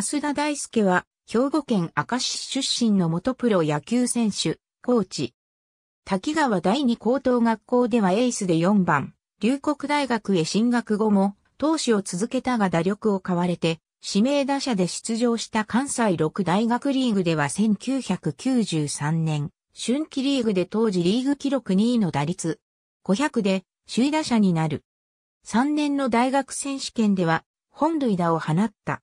増田大輔は、兵庫県明石市出身の元プロ野球選手、コーチ。滝川第二高等学校ではエースで4番、龍谷大学へ進学後も、投手を続けたが打力を買われて、指名打者で出場した関西六大学リーグでは1993年、春季リーグで当時リーグ記録2位の打率500で首位打者になる。3年の大学選手権では本塁打を放った。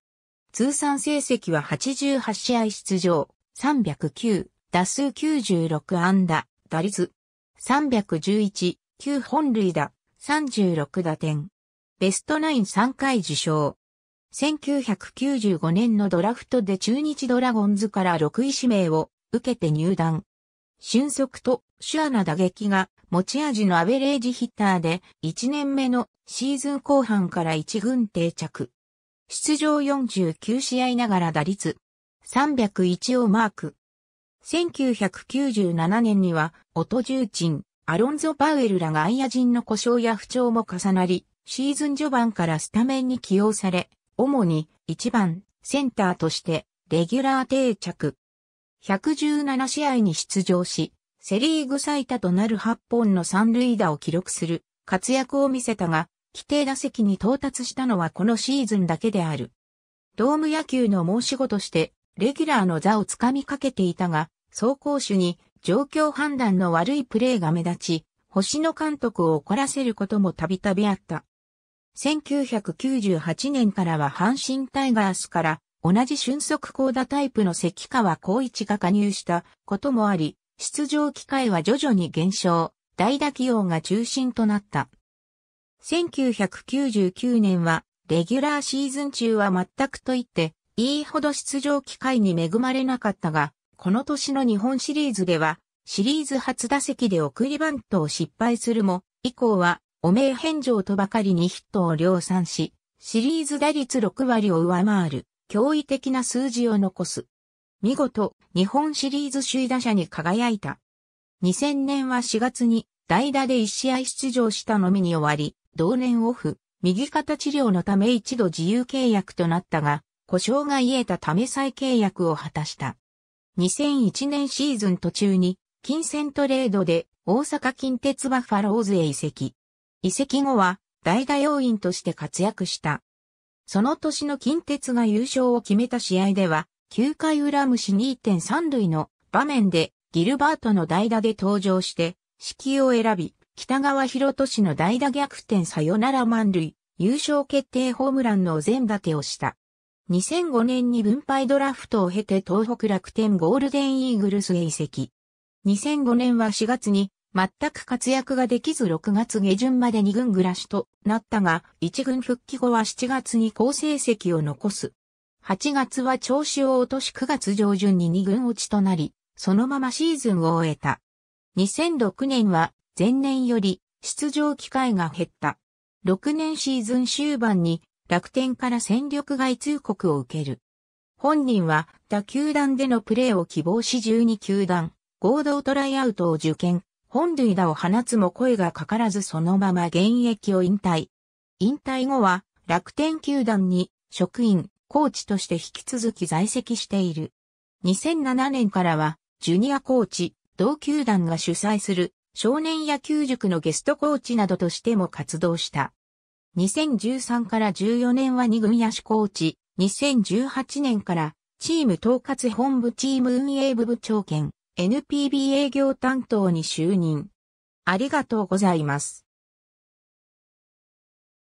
通算成績は88試合出場、309、打数96安打、打率、311、9本塁打、36打点。ベストナイン3回受賞。1995年のドラフトで中日ドラゴンズから6位指名を受けて入団。俊足と手話な打撃が持ち味のアベレージヒッターで1年目のシーズン後半から1軍定着。出場49試合ながら打率301をマーク。1997年には、音重鎮、アロンゾ・パウエルらがアイア陣の故障や不調も重なり、シーズン序盤からスタメンに起用され、主に1番、センターとして、レギュラー定着。117試合に出場し、セリーグ最多となる8本の三塁打を記録する活躍を見せたが、規定打席に到達したのはこのシーズンだけである。ドーム野球の申し子として、レギュラーの座をつかみかけていたが、走行手に状況判断の悪いプレーが目立ち、星野監督を怒らせることもたびたびあった。1998年からは阪神タイガースから同じ俊足高打タイプの関川光一が加入したこともあり、出場機会は徐々に減少、代打起用が中心となった。1999年は、レギュラーシーズン中は全くと言って、いいほど出場機会に恵まれなかったが、この年の日本シリーズでは、シリーズ初打席で送りバントを失敗するも、以降は、汚名返上とばかりにヒットを量産し、シリーズ打率6割を上回る、驚異的な数字を残す。見事、日本シリーズ首位打者に輝いた。2000年は4月に、代打で1試合出場したのみに終わり、同年オフ、右肩治療のため一度自由契約となったが、故障が癒えたため再契約を果たした。2001年シーズン途中に、金銭トレードで大阪近鉄バッファローズへ移籍。移籍後は代打要員として活躍した。その年の近鉄が優勝を決めた試合では、9回裏虫2.3塁の場面でギルバートの代打で登場して、指揮を選び、北川博都市の代打逆転サヨナラ満塁、優勝決定ホームランのお膳立てをした。2005年に分配ドラフトを経て東北楽天ゴールデンイーグルスへ移籍。2005年は4月に全く活躍ができず6月下旬まで2軍暮らしとなったが、1軍復帰後は7月に好成績を残す。8月は調子を落とし9月上旬に2軍落ちとなり、そのままシーズンを終えた。2006年は前年より出場機会が減った。6年シーズン終盤に楽天から戦力外通告を受ける。本人は他球団でのプレーを希望し12球団合同トライアウトを受験。本塁打を放つも声がかからずそのまま現役を引退。引退後は楽天球団に職員、コーチとして引き続き在籍している。2007年からはジュニアコーチ、同球団が主催する少年野球塾のゲストコーチなどとしても活動した。2013から14年は二軍野手コーチ、2018年からチーム統括本部チーム運営部部長兼 NPB 営業担当に就任。ありがとうございます。